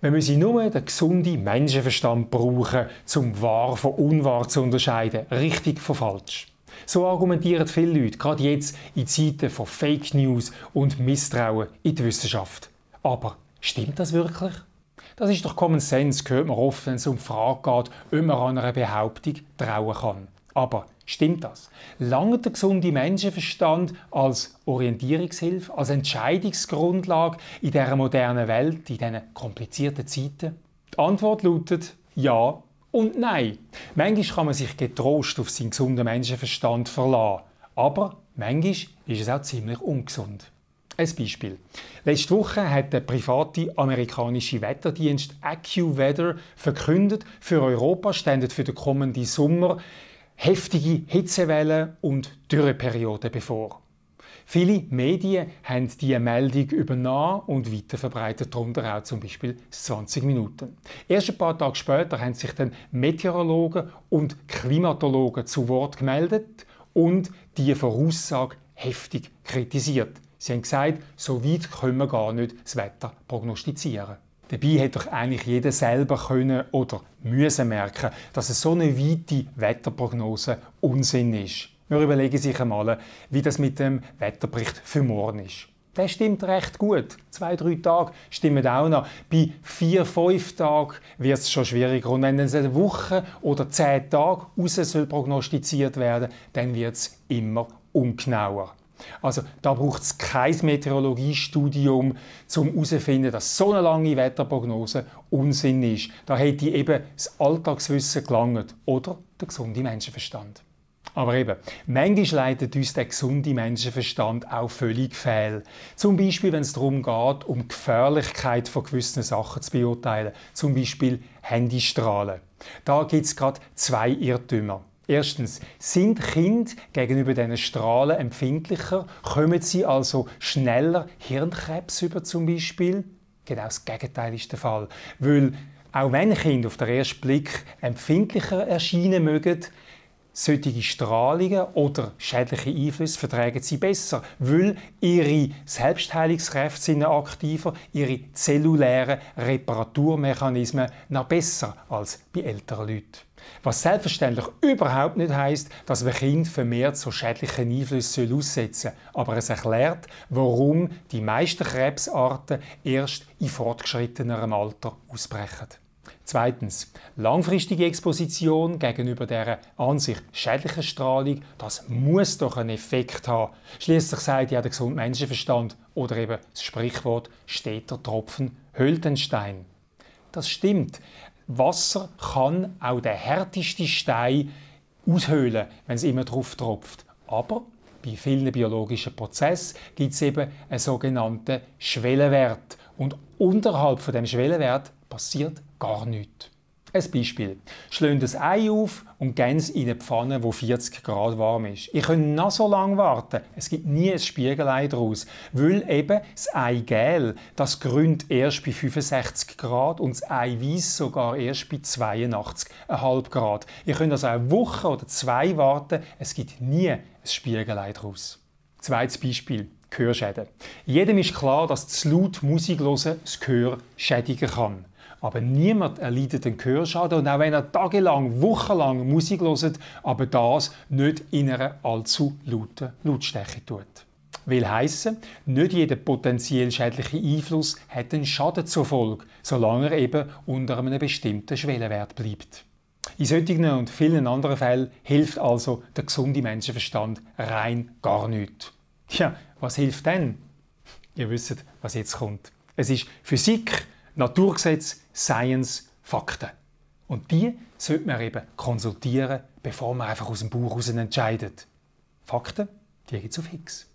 Wir müssen nur den gesunden Menschenverstand brauchen, um wahr von unwahr zu unterscheiden, richtig von falsch. So argumentieren viele Leute, gerade jetzt in Zeiten von Fake News und Misstrauen in die Wissenschaft. Aber stimmt das wirklich? Das ist doch Common Sense, gehört man oft, wenn es um die Frage geht, ob man an einer Behauptung trauen kann. Aber stimmt das? Langt der gesunde Menschenverstand als Orientierungshilfe, als Entscheidungsgrundlage in dieser modernen Welt, in diesen komplizierten Zeiten? Die Antwort lautet ja und nein. Manchmal kann man sich getrost auf seinen gesunden Menschenverstand verlassen. Aber manchmal ist es auch ziemlich ungesund. Ein Beispiel. Letzte Woche hat der private amerikanische Wetterdienst AccuWeather verkündet, für Europa ständet für den kommenden Sommer heftige Hitzewellen und Dürreperioden bevor. Viele Medien haben diese Meldung übernommen und weiterverbreitet, darunter auch zum Beispiel 20 Minuten. Erst ein paar Tage später haben sich dann Meteorologen und Klimatologen zu Wort gemeldet und die Voraussage heftig kritisiert. Sie haben gesagt, so weit können wir gar nicht das Wetter prognostizieren. Dabei hätte doch eigentlich jeder selber können oder müssen merken, dass es so eine weite Wetterprognose Unsinn ist. Wir überlegen sich einmal, wie das mit dem Wetterbericht für morgen ist. Das stimmt recht gut. Zwei, drei Tage stimmen auch noch. Bei vier, fünf Tagen wird es schon schwieriger. Und wenn es eine Woche oder zehn Tage raus soll prognostiziert werden, dann wird es immer ungenauer. Also da braucht es kein Meteorologiestudium, um herauszufinden, dass so eine lange Wetterprognose Unsinn ist. Da hätte eben das Alltagswissen gelangt oder der gesunde Menschenverstand. Aber eben, manchmal leitet uns der gesunde Menschenverstand auch völlig fehl. Zum Beispiel, wenn es darum geht, um die Gefährlichkeit von gewissen Sachen zu beurteilen. Zum Beispiel Handystrahlen. Da gibt es gerade zwei Irrtümer. Erstens, sind Kinder gegenüber diesen Strahlen empfindlicher? Kommen sie also schneller Hirnkrebs über zum Beispiel? Genau das Gegenteil ist der Fall. Weil auch wenn Kinder auf den ersten Blick empfindlicher erscheinen mögen, solche Strahlungen oder schädliche Einflüsse verträgen sie besser, weil ihre Selbstheilungskräfte sind aktiver, ihre zellulären Reparaturmechanismen noch besser als bei älteren Leuten. Was selbstverständlich überhaupt nicht heißt, dass wir Kind vermehrt so schädlichen Einflüssen aussetzen sollen. Aber es erklärt, warum die meisten Krebsarten erst in fortgeschrittenerem Alter ausbrechen. Zweitens, langfristige Exposition gegenüber der an sich schädlichen Strahlung, das muss doch einen Effekt haben. Schließlich sagt ja der gesunde Menschenverstand oder eben das Sprichwort steter Tropfen höhlt Das stimmt. Wasser kann auch der härteste Stein aushöhlen, wenn es immer drauf tropft. Aber bei vielen biologischen Prozessen gibt es eben einen sogenannten Schwellenwert. Und unterhalb von dem Schwellenwert passiert gar nichts. Ein Beispiel. Schlönt das Ei auf und gän's in eine Pfanne, wo 40 Grad warm ist. Ich könnt noch so lange warten. Es gibt nie ein Spiegelei daraus, weil eben das Ei gel, das grünt erst bei 65 Grad und das Ei weiß sogar erst bei 82,5 Grad. Ihr könnt also eine Woche oder zwei warten. Es gibt nie ein Spiegelei daraus. Zweites Beispiel. Gehörschäden. Jedem ist klar, dass zu laut Musik hören das Gehör schädigen kann. Aber niemand erleidet den Gehörschaden. Und auch wenn er tagelang, wochenlang Musik hört, aber das nicht in einer allzu lauten Lautstärke tut. Will heißen, nicht jeder potenziell schädliche Einfluss hat einen Schaden zur Folge, solange er eben unter einem bestimmten Schwellenwert bleibt. In solchen und vielen anderen Fällen hilft also der gesunde Menschenverstand rein gar nichts. Tja, was hilft denn? Ihr wisst, was jetzt kommt. Es ist Physik, Naturgesetz, Science, Fakten. Und die sollte man eben konsultieren, bevor man einfach aus dem Buch heraus entscheidet. Fakten, die gibt es auf Higgs.